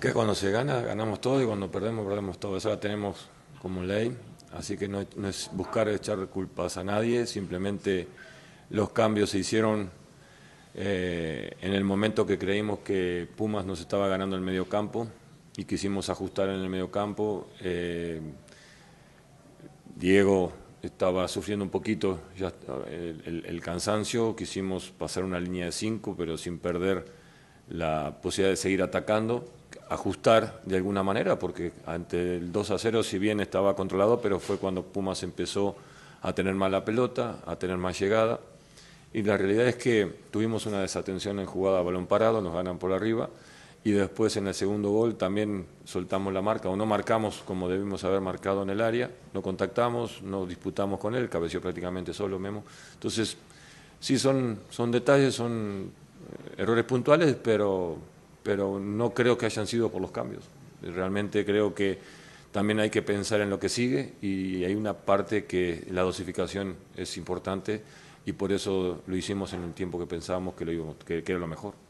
Acá cuando se gana, ganamos todo y cuando perdemos, perdemos todo. Eso la tenemos como ley. Así que no, es buscar echar culpas a nadie, simplemente los cambios se hicieron eh, en el momento que creímos que Pumas nos estaba ganando el medio campo y quisimos ajustar en el medio campo. Eh, Diego estaba sufriendo un poquito el, el, cansancio, quisimos pasar una línea de cinco, pero sin perder la posibilidad de seguir atacando ajustar de alguna manera, porque ante el 2 a 0, si bien estaba controlado, pero fue cuando Pumas empezó a tener más la pelota, a tener más llegada. Y la realidad es que tuvimos una desatención en jugada a balón parado, nos ganan por arriba. Y después en el segundo gol también soltamos la marca o no marcamos como debimos haber marcado en el área, no contactamos, no disputamos con él, cabeció prácticamente solo Memo. Entonces, sí, son, son detalles, son eh, errores puntuales, pero pero no creo que hayan sido por los cambios. Realmente creo que también hay que pensar en lo que sigue y hay una parte que la dosificación es importante y por eso lo hicimos en el tiempo que pensábamos que, lo que era lo mejor.